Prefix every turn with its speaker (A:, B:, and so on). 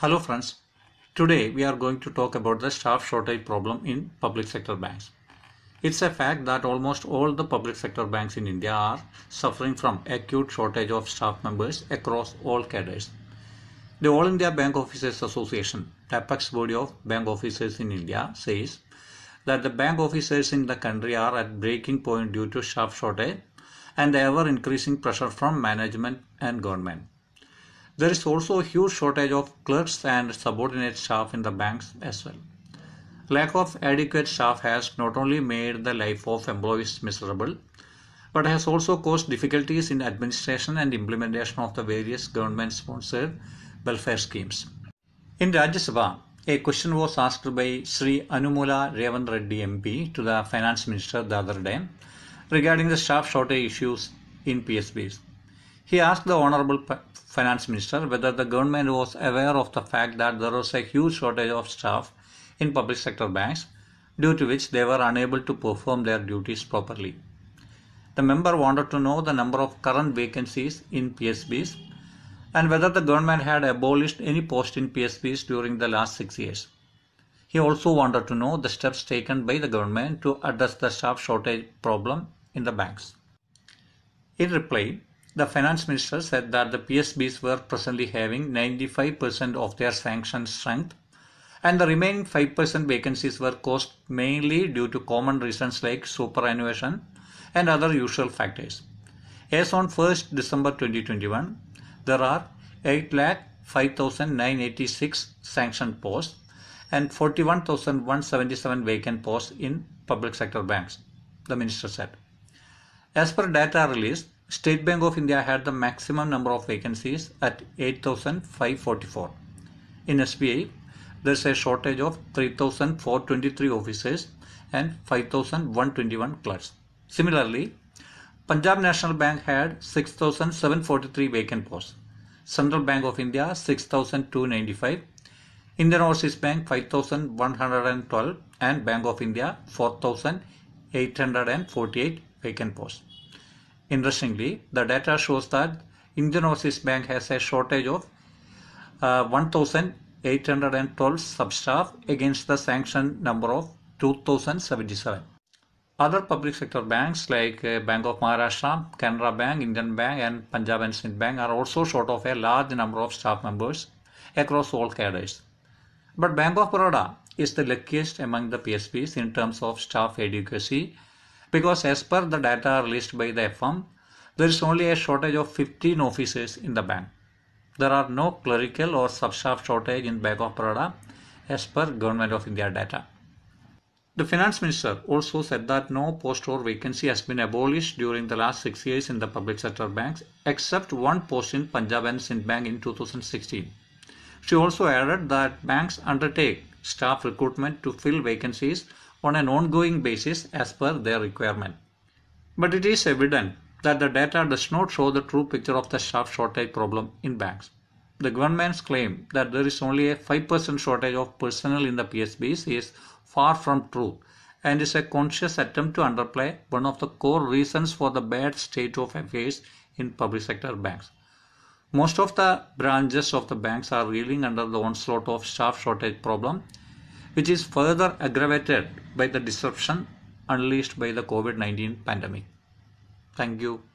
A: Hello friends, today we are going to talk about the staff shortage problem in public sector banks. It's a fact that almost all the public sector banks in India are suffering from acute shortage of staff members across all cadres. The All India Bank Officers Association, apex body of bank officers in India, says that the bank officers in the country are at breaking point due to staff shortage and the ever increasing pressure from management and government. There is also a huge shortage of clerks and subordinate staff in the banks as well. Lack of adequate staff has not only made the life of employees miserable, but has also caused difficulties in administration and implementation of the various government sponsored welfare schemes. In Rajya Sabha, a question was asked by Sri Anumula Revan Reddy MP to the Finance Minister the other day regarding the staff shortage issues in PSBs. He asked the Honorable Finance Minister whether the government was aware of the fact that there was a huge shortage of staff in public sector banks due to which they were unable to perform their duties properly. The member wanted to know the number of current vacancies in PSBs and whether the government had abolished any post in PSBs during the last six years. He also wanted to know the steps taken by the government to address the staff shortage problem in the banks. In reply, the finance minister said that the PSBs were presently having 95% of their sanctioned strength and the remaining 5% vacancies were caused mainly due to common reasons like superannuation and other usual factors. As on 1st December 2021, there are 8,5986 sanctioned posts and 41,177 vacant posts in public sector banks, the minister said. As per data released, State Bank of India had the maximum number of vacancies at 8,544. In SBI, there's a shortage of 3,423 officers and 5,121 clerks. Similarly, Punjab National Bank had 6,743 vacant posts. Central Bank of India 6,295, Indian Overseas Bank 5,112 and Bank of India 4,848 vacant posts. Interestingly, the data shows that Indian Bank has a shortage of uh, 1,812 sub-staff against the sanctioned number of 2,077. Other public sector banks like uh, Bank of Maharashtra, Canara Bank, Indian Bank and Punjab and Sind Bank are also short of a large number of staff members across all cadres. But Bank of Baroda is the luckiest among the PSBs in terms of staff adequacy because as per the data released by the firm, there is only a shortage of 15 offices in the bank. There are no clerical or sub-staff shortage in Bank of Baroda as per Government of India data. The finance minister also said that no post or vacancy has been abolished during the last six years in the public sector banks, except one post in Punjab and Sind Bank in 2016. She also added that banks undertake staff recruitment to fill vacancies on an ongoing basis as per their requirement. But it is evident that the data does not show the true picture of the staff shortage problem in banks. The government's claim that there is only a 5% shortage of personnel in the PSBs is far from true and is a conscious attempt to underplay one of the core reasons for the bad state of affairs in public sector banks. Most of the branches of the banks are reeling under the onslaught of staff shortage problem which is further aggravated by the disruption unleashed by the COVID 19 pandemic. Thank you.